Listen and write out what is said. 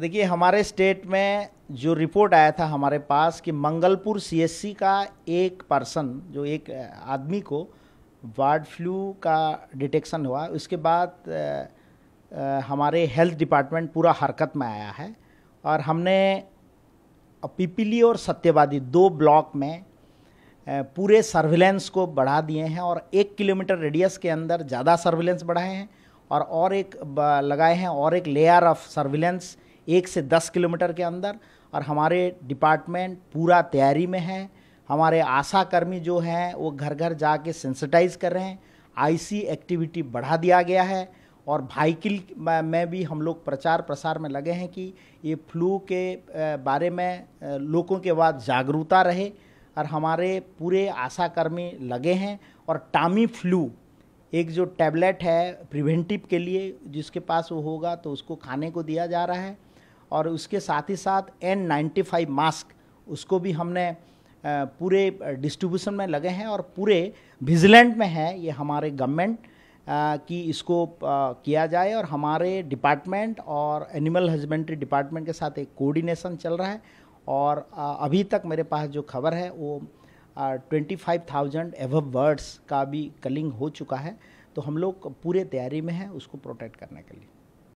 देखिए हमारे स्टेट में जो रिपोर्ट आया था हमारे पास कि मंगलपुर सीएससी का एक पर्सन जो एक आदमी को बर्ड फ्लू का डिटेक्शन हुआ उसके बाद हमारे हेल्थ डिपार्टमेंट पूरा हरकत में आया है और हमने पिपली और सत्यवादी दो ब्लॉक में पूरे सर्विलेंस को बढ़ा दिए हैं और एक किलोमीटर रेडियस के अंदर ज़्यादा सर्विलेंस बढ़ाए हैं और और एक लगाए हैं और एक लेयर ऑफ सर्विलेंस एक से दस किलोमीटर के अंदर और हमारे डिपार्टमेंट पूरा तैयारी में है हमारे आशा कर्मी जो हैं वो घर घर जाके सेंसिटाइज कर रहे हैं आईसी एक्टिविटी बढ़ा दिया गया है और भाइकिल में भी हम लोग प्रचार प्रसार में लगे हैं कि ये फ्लू के बारे में लोगों के बाद जागरूकता रहे और हमारे पूरे आशाकर्मी लगे हैं और टामी फ्लू एक जो टैबलेट है प्रिवेंटिव के लिए जिसके पास वो होगा तो उसको खाने को दिया जा रहा है और उसके साथ ही साथ एन नाइन्टी फाइव मास्क उसको भी हमने पूरे डिस्ट्रीब्यूशन में लगे हैं और पूरे विजिलेंट में है ये हमारे गवर्नमेंट कि इसको किया जाए और हमारे डिपार्टमेंट और एनिमल हस्बेंड्री डिपार्टमेंट के साथ एक कोऑर्डिनेशन चल रहा है और अभी तक मेरे पास जो खबर है वो ट्वेंटी फाइव थाउजेंड एव बर्ड्स का भी कलिंग हो चुका है तो हम लोग पूरे तैयारी में हैं उसको प्रोटेक्ट करने के लिए